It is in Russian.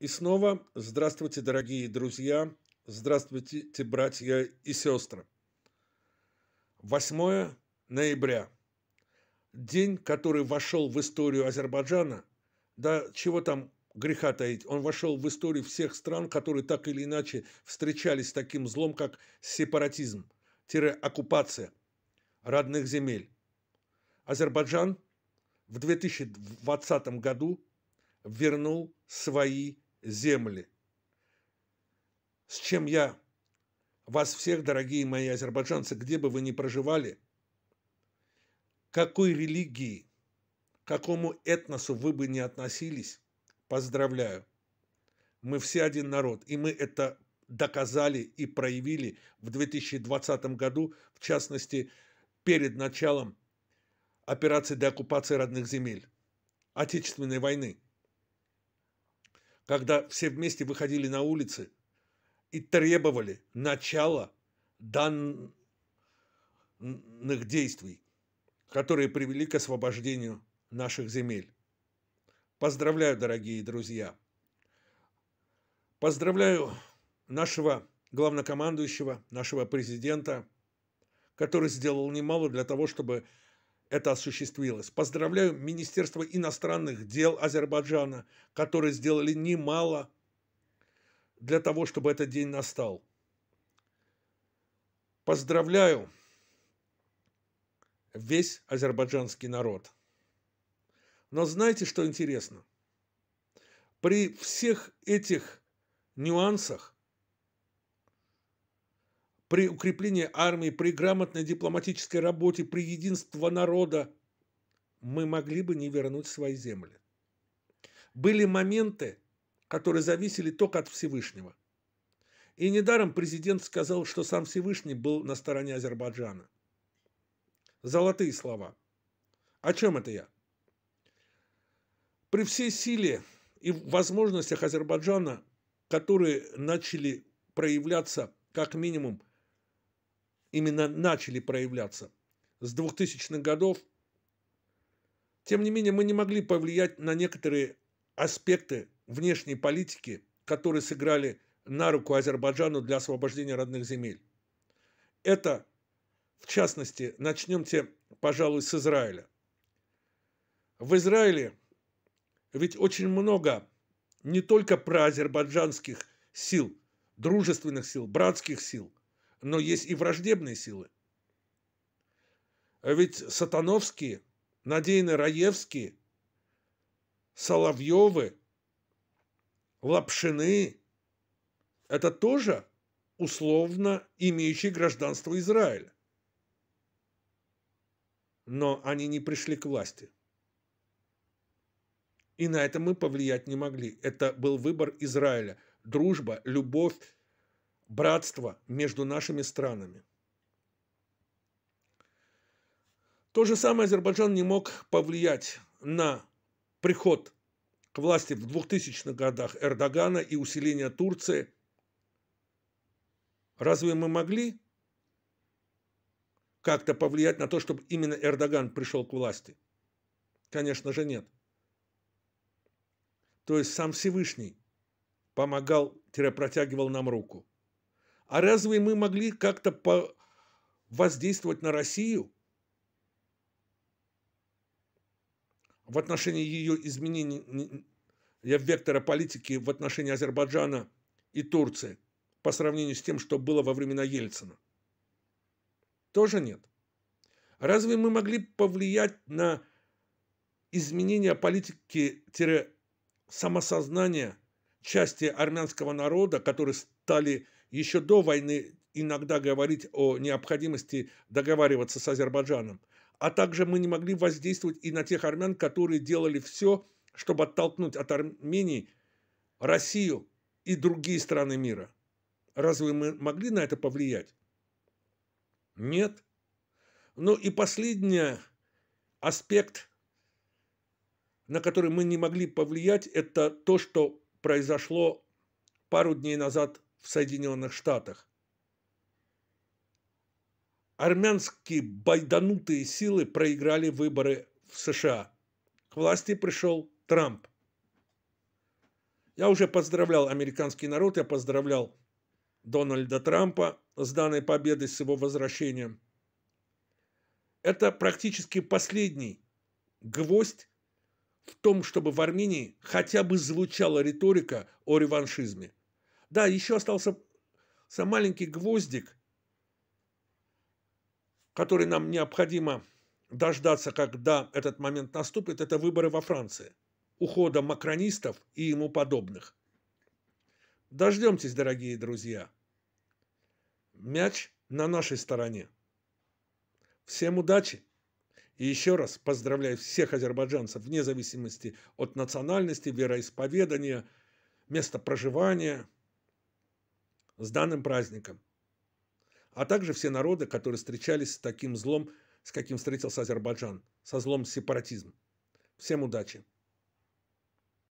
И снова здравствуйте, дорогие друзья, здравствуйте, братья и сестры. 8 ноября. День, который вошел в историю Азербайджана, да чего там греха таить, он вошел в историю всех стран, которые так или иначе встречались с таким злом, как сепаратизм, оккупация родных земель. Азербайджан в 2020 году вернул свои земли. С чем я вас всех, дорогие мои азербайджанцы, где бы вы ни проживали, какой религии, какому этносу вы бы ни относились, поздравляю. Мы все один народ, и мы это доказали и проявили в 2020 году, в частности, перед началом операции деоккупации родных земель, Отечественной войны – когда все вместе выходили на улицы и требовали начала данных действий, которые привели к освобождению наших земель. Поздравляю, дорогие друзья! Поздравляю нашего главнокомандующего, нашего президента, который сделал немало для того, чтобы это осуществилось. Поздравляю Министерство иностранных дел Азербайджана, которые сделали немало для того, чтобы этот день настал. Поздравляю весь азербайджанский народ. Но знаете, что интересно? При всех этих нюансах при укреплении армии, при грамотной дипломатической работе, при единстве народа мы могли бы не вернуть свои земли. Были моменты, которые зависели только от Всевышнего. И недаром президент сказал, что сам Всевышний был на стороне Азербайджана. Золотые слова. О чем это я? При всей силе и возможностях Азербайджана, которые начали проявляться как минимум именно начали проявляться с 2000-х годов. Тем не менее, мы не могли повлиять на некоторые аспекты внешней политики, которые сыграли на руку Азербайджану для освобождения родных земель. Это, в частности, начнемте, пожалуй, с Израиля. В Израиле ведь очень много не только про азербайджанских сил, дружественных сил, братских сил, но есть и враждебные силы. А ведь Сатановские, Надейны Раевские, Соловьевы, Лапшины – это тоже условно имеющие гражданство Израиля. Но они не пришли к власти. И на это мы повлиять не могли. Это был выбор Израиля. Дружба, любовь, братство между нашими странами. То же самое Азербайджан не мог повлиять на приход к власти в 2000-х годах Эрдогана и усиление Турции. Разве мы могли как-то повлиять на то, чтобы именно Эрдоган пришел к власти? Конечно же нет. То есть сам Всевышний помогал-протягивал нам руку. А разве мы могли как-то воздействовать на Россию в отношении ее изменений вектора политики в отношении Азербайджана и Турции по сравнению с тем, что было во времена Ельцина? Тоже нет. Разве мы могли повлиять на изменение политики-самосознания части армянского народа, которые стали еще до войны иногда говорить о необходимости договариваться с Азербайджаном. А также мы не могли воздействовать и на тех армян, которые делали все, чтобы оттолкнуть от Армении Россию и другие страны мира. Разве мы могли на это повлиять? Нет. Ну и последний аспект, на который мы не могли повлиять, это то, что произошло пару дней назад в Соединенных Штатах. Армянские байданутые силы проиграли выборы в США. К власти пришел Трамп. Я уже поздравлял американский народ, я поздравлял Дональда Трампа с данной победой, с его возвращением. Это практически последний гвоздь в том, чтобы в Армении хотя бы звучала риторика о реваншизме. Да, еще остался маленький гвоздик, который нам необходимо дождаться, когда этот момент наступит, это выборы во Франции, ухода макронистов и ему подобных. Дождемтесь, дорогие друзья. Мяч на нашей стороне. Всем удачи! И еще раз поздравляю всех азербайджанцев, вне зависимости от национальности, вероисповедания, места проживания – с данным праздником, а также все народы, которые встречались с таким злом, с каким встретился Азербайджан, со злом сепаратизм. Всем удачи!